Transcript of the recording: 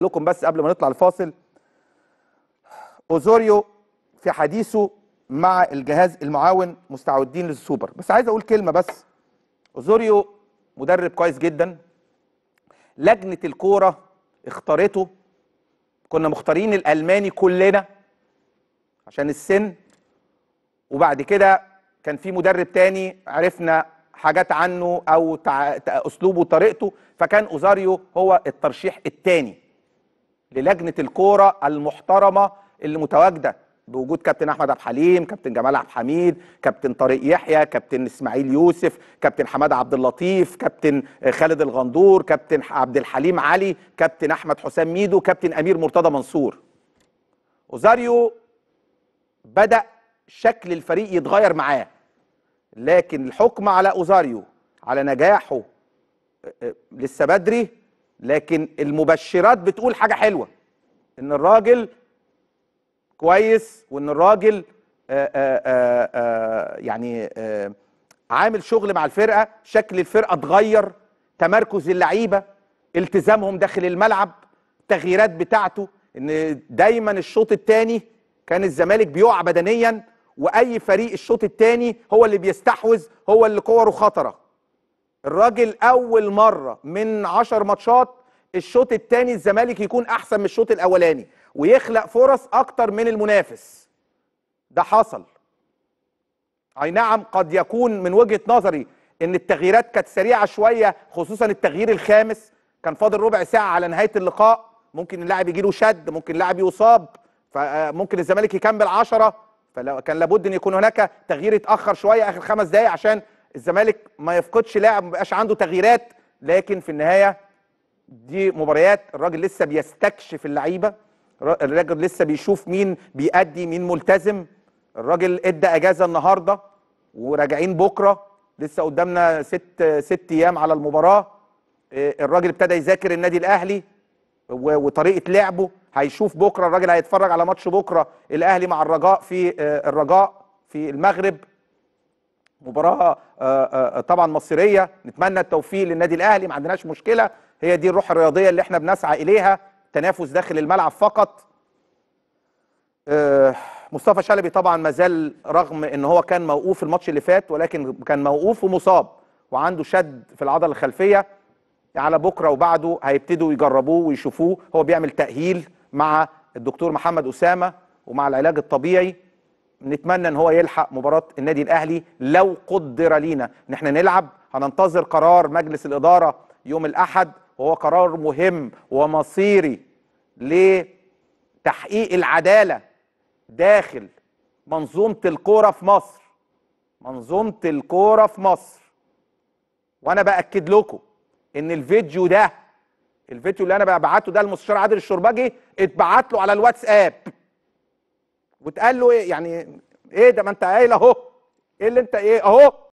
لكم بس قبل ما نطلع الفاصل اوزوريو في حديثه مع الجهاز المعاون مستعدين للسوبر بس عايز اقول كلمه بس اوزوريو مدرب كويس جدا لجنه الكوره اختارته كنا مختارين الالماني كلنا عشان السن وبعد كده كان في مدرب تاني عرفنا حاجات عنه او تع... اسلوبه وطريقته فكان اوزاريو هو الترشيح الثاني للجنه الكوره المحترمه اللي متواجده بوجود كابتن احمد عبد الحليم كابتن جمال عبد الحميد كابتن طارق يحيى كابتن اسماعيل يوسف كابتن حماده عبد اللطيف كابتن خالد الغندور كابتن عبد الحليم علي كابتن احمد حسام ميدو كابتن امير مرتضى منصور اوزاريو بدا شكل الفريق يتغير معاه لكن الحكم على اوزاريو على نجاحه آه، آه، لسه بدري لكن المبشرات بتقول حاجه حلوه ان الراجل كويس وان الراجل آآ آه، آآ آه، آه، يعني آآ عامل شغل مع الفرقه شكل الفرقه اتغير تمركز اللعيبه التزامهم داخل الملعب التغييرات بتاعته ان دايما الشوط الثاني كان الزمالك بيقع بدنيا واي فريق الشوط الثاني هو اللي بيستحوذ هو اللي كوره خطره الراجل اول مره من 10 ماتشات الشوط الثاني الزمالك يكون احسن من الشوط الاولاني ويخلق فرص اكتر من المنافس ده حصل اي نعم قد يكون من وجهه نظري ان التغييرات كانت سريعه شويه خصوصا التغيير الخامس كان فاضل ربع ساعه على نهايه اللقاء ممكن اللاعب يجيله شد ممكن اللاعب يصاب فممكن الزمالك يكمل 10 فكان لابد ان يكون هناك تغيير اتاخر شويه اخر خمس دقائق عشان الزمالك ما يفقدش لاعب ما يبقاش عنده تغييرات لكن في النهايه دي مباريات الراجل لسه بيستكشف اللعيبه الراجل لسه بيشوف مين بيأدي مين ملتزم الراجل ادى اجازه النهارده وراجعين بكره لسه قدامنا ست ست ايام على المباراه آه، الراجل ابتدى يذاكر النادي الاهلي وطريقه لعبه هيشوف بكره الراجل هيتفرج على ماتش بكره الاهلي مع الرجاء في آه، الرجاء في المغرب مباراه آه، طبعا مصيريه نتمنى التوفيق للنادي الاهلي ما عندناش مشكله هي دي الروح الرياضيه اللي احنا بنسعى اليها تنافس داخل الملعب فقط آه، مصطفى شلبي طبعا ما زال رغم ان هو كان موقوف الماتش اللي فات ولكن كان موقوف ومصاب وعنده شد في العضله الخلفيه على بكره وبعده هيبتدوا يجربوه ويشوفوه هو بيعمل تاهيل مع الدكتور محمد اسامه ومع العلاج الطبيعي نتمنى ان هو يلحق مباراه النادي الاهلي لو قدر لينا ان احنا نلعب هننتظر قرار مجلس الاداره يوم الاحد وهو قرار مهم ومصيري لتحقيق العداله داخل منظومه الكوره في مصر منظومه الكوره في مصر وانا باكد لكم ان الفيديو ده الفيديو اللي انا ببعته ده المستشار عادل الشربجي اتبعت له على الواتساب واتقال له ايه يعني ايه ده ما انت قايل اهو ايه اللي انت ايه اهو